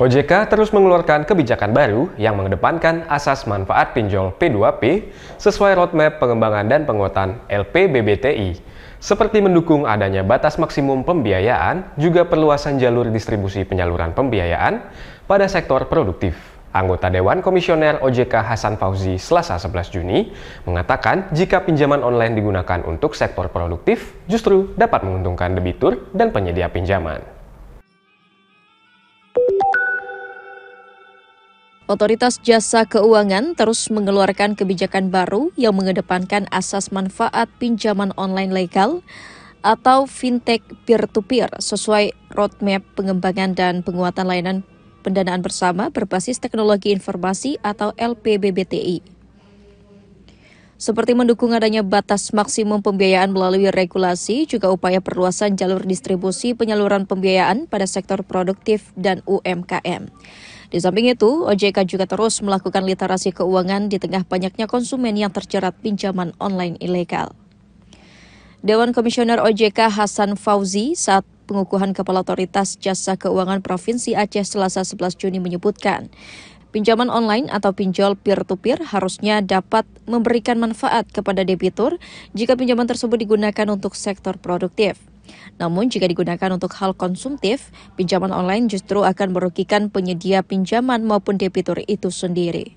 OJK terus mengeluarkan kebijakan baru yang mengedepankan asas manfaat pinjol P2P sesuai roadmap pengembangan dan penguatan LPBBTI, seperti mendukung adanya batas maksimum pembiayaan, juga perluasan jalur distribusi penyaluran pembiayaan pada sektor produktif. Anggota Dewan Komisioner OJK Hasan Fauzi Selasa 11 Juni mengatakan jika pinjaman online digunakan untuk sektor produktif justru dapat menguntungkan debitur dan penyedia pinjaman. Otoritas Jasa Keuangan terus mengeluarkan kebijakan baru yang mengedepankan asas manfaat pinjaman online legal atau fintech peer-to-peer sesuai roadmap pengembangan dan penguatan layanan pendanaan bersama berbasis teknologi informasi atau LPBBTI. Seperti mendukung adanya batas maksimum pembiayaan melalui regulasi, juga upaya perluasan jalur distribusi penyaluran pembiayaan pada sektor produktif dan UMKM. Di samping itu, OJK juga terus melakukan literasi keuangan di tengah banyaknya konsumen yang terjerat pinjaman online ilegal. Dewan Komisioner OJK Hasan Fauzi saat pengukuhan Kepala Otoritas Jasa Keuangan Provinsi Aceh Selasa 11 Juni menyebutkan, pinjaman online atau pinjol peer-to-peer -peer harusnya dapat memberikan manfaat kepada debitur jika pinjaman tersebut digunakan untuk sektor produktif. Namun jika digunakan untuk hal konsumtif, pinjaman online justru akan merugikan penyedia pinjaman maupun debitur itu sendiri.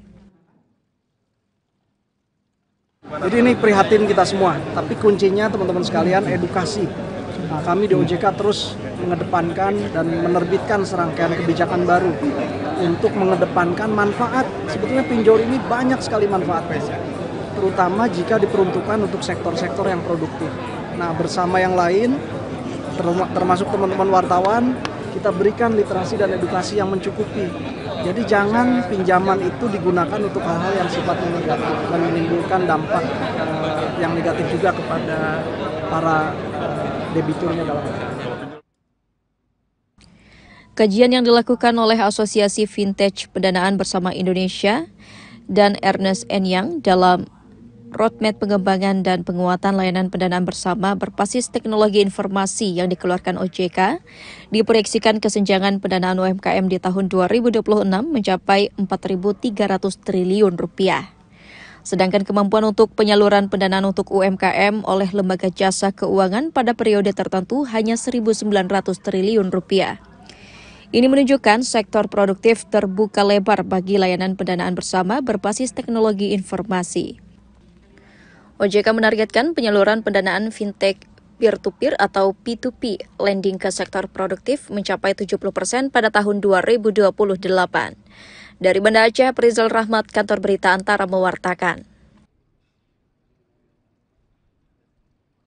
Jadi ini prihatin kita semua, tapi kuncinya teman-teman sekalian edukasi. Nah, kami di OJK terus mengedepankan dan menerbitkan serangkaian kebijakan baru untuk mengedepankan manfaat. Sebetulnya pinjol ini banyak sekali manfaatnya, terutama jika diperuntukkan untuk sektor-sektor yang produktif. Nah, bersama yang lain, termasuk teman-teman wartawan kita berikan literasi dan edukasi yang mencukupi. Jadi jangan pinjaman itu digunakan untuk hal-hal yang sifatnya negatif dan menimbulkan dampak uh, yang negatif juga kepada para uh, debiturnya dalam Kajian yang dilakukan oleh Asosiasi Vintage Pendanaan Bersama Indonesia dan Ernest N. Yang dalam Roadmap pengembangan dan penguatan layanan pendanaan bersama berbasis teknologi informasi yang dikeluarkan OJK diproyeksikan kesenjangan pendanaan UMKM di tahun 2026 mencapai 4.300 triliun rupiah. Sedangkan kemampuan untuk penyaluran pendanaan untuk UMKM oleh lembaga jasa keuangan pada periode tertentu hanya 1.900 triliun rupiah. Ini menunjukkan sektor produktif terbuka lebar bagi layanan pendanaan bersama berbasis teknologi informasi. OJK menargetkan penyaluran pendanaan fintech peer-to-peer atau P2P lending ke sektor produktif mencapai 70 persen pada tahun 2028. Dari Banda Aceh, Prizal Rahmat, Kantor Berita Antara mewartakan.